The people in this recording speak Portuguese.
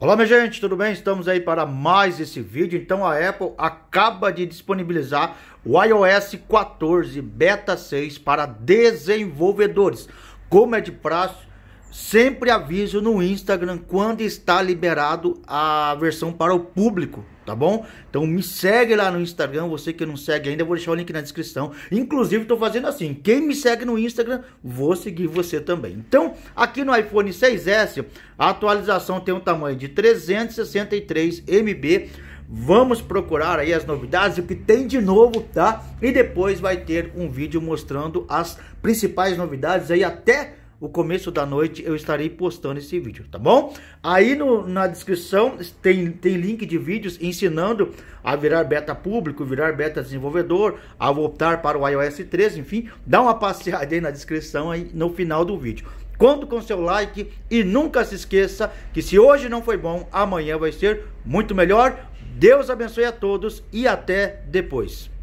Olá minha gente, tudo bem? Estamos aí para mais esse vídeo. Então a Apple acaba de disponibilizar o iOS 14 Beta 6 para desenvolvedores. Como é de prazo, Sempre aviso no Instagram quando está liberado a versão para o público, tá bom? Então me segue lá no Instagram, você que não segue ainda, vou deixar o link na descrição. Inclusive estou fazendo assim, quem me segue no Instagram, vou seguir você também. Então, aqui no iPhone 6s, a atualização tem um tamanho de 363 MB. Vamos procurar aí as novidades, o que tem de novo, tá? E depois vai ter um vídeo mostrando as principais novidades aí até o começo da noite eu estarei postando esse vídeo, tá bom? Aí no, na descrição tem, tem link de vídeos ensinando a virar beta público, virar beta desenvolvedor, a voltar para o iOS 13, enfim, dá uma passeada aí na descrição aí no final do vídeo. Conto com seu like e nunca se esqueça que se hoje não foi bom, amanhã vai ser muito melhor. Deus abençoe a todos e até depois.